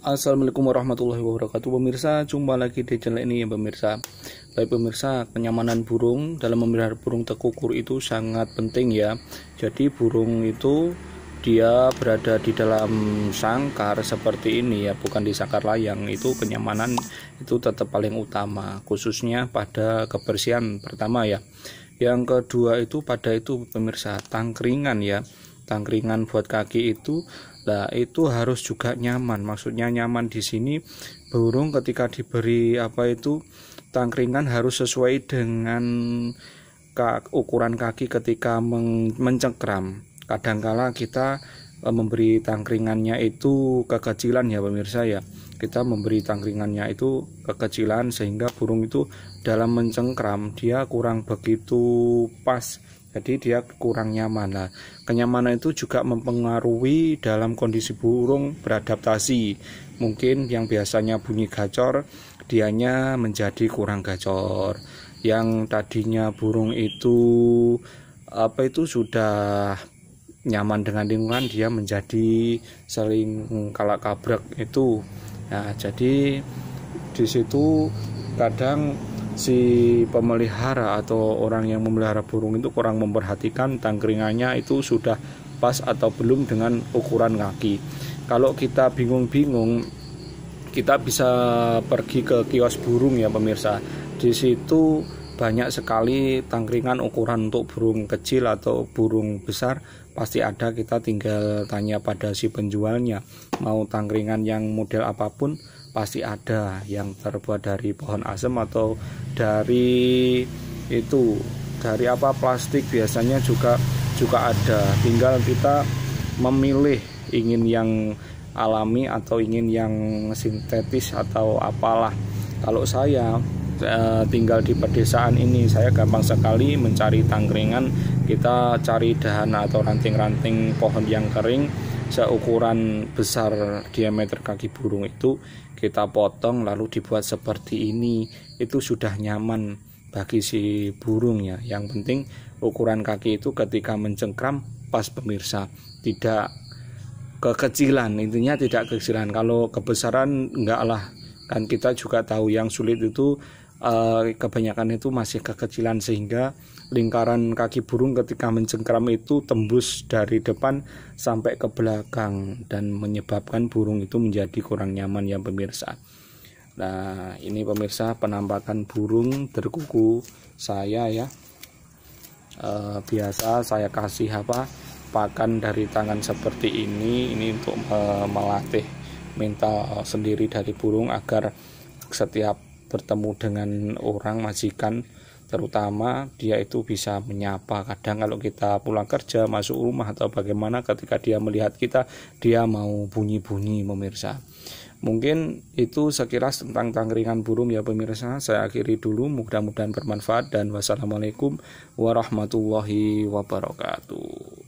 Assalamualaikum warahmatullahi wabarakatuh Pemirsa, jumpa lagi di channel ini ya pemirsa Baik pemirsa, kenyamanan burung dalam memelihara burung tekukur itu sangat penting ya Jadi burung itu dia berada di dalam sangkar seperti ini ya Bukan di sangkar layang, itu kenyamanan itu tetap paling utama Khususnya pada kebersihan pertama ya Yang kedua itu pada itu pemirsa, tangkringan ya tangkringan buat kaki itu lah itu harus juga nyaman maksudnya nyaman di sini burung ketika diberi apa itu tangkringan harus sesuai dengan ukuran kaki ketika mencengkram kadangkala kita e, memberi tangkringannya itu kekecilan ya pemirsa ya kita memberi tangkringannya itu kekecilan sehingga burung itu dalam mencengkram dia kurang begitu pas jadi dia kurang nyaman nah kenyamanan itu juga mempengaruhi dalam kondisi burung beradaptasi mungkin yang biasanya bunyi gacor dianya menjadi kurang gacor yang tadinya burung itu apa itu sudah nyaman dengan lingkungan dia menjadi sering kalak kabrak itu nah jadi di situ kadang si pemelihara atau orang yang memelihara burung itu kurang memperhatikan tangkringannya itu sudah pas atau belum dengan ukuran kaki. Kalau kita bingung-bingung, kita bisa pergi ke kios burung ya pemirsa. Di situ banyak sekali tangkringan ukuran untuk burung kecil atau burung besar pasti ada kita tinggal tanya pada si penjualnya mau tangkringan yang model apapun pasti ada yang terbuat dari pohon asem atau dari itu dari apa plastik biasanya juga juga ada tinggal kita memilih ingin yang alami atau ingin yang sintetis atau apalah kalau saya eh, tinggal di pedesaan ini saya gampang sekali mencari tangkringan kita cari dahan atau ranting-ranting pohon yang kering seukuran besar diameter kaki burung itu kita potong lalu dibuat seperti ini itu sudah nyaman bagi si burung ya yang penting ukuran kaki itu ketika mencengkram pas pemirsa tidak kekecilan intinya tidak kekecilan kalau kebesaran enggak lah kan kita juga tahu yang sulit itu Eh, kebanyakan itu masih kekecilan sehingga lingkaran kaki burung ketika mencengkram itu tembus dari depan sampai ke belakang dan menyebabkan burung itu menjadi kurang nyaman ya pemirsa. Nah, ini pemirsa penampakan burung terkuku saya ya. E, biasa saya kasih apa? Pakan dari tangan seperti ini, ini untuk e, melatih mental sendiri dari burung agar setiap bertemu dengan orang majikan terutama dia itu bisa menyapa kadang kalau kita pulang kerja masuk rumah atau bagaimana ketika dia melihat kita dia mau bunyi-bunyi pemirsa mungkin itu sekilas tentang tangkringan burung ya pemirsa saya akhiri dulu mudah-mudahan bermanfaat dan wassalamualaikum warahmatullahi wabarakatuh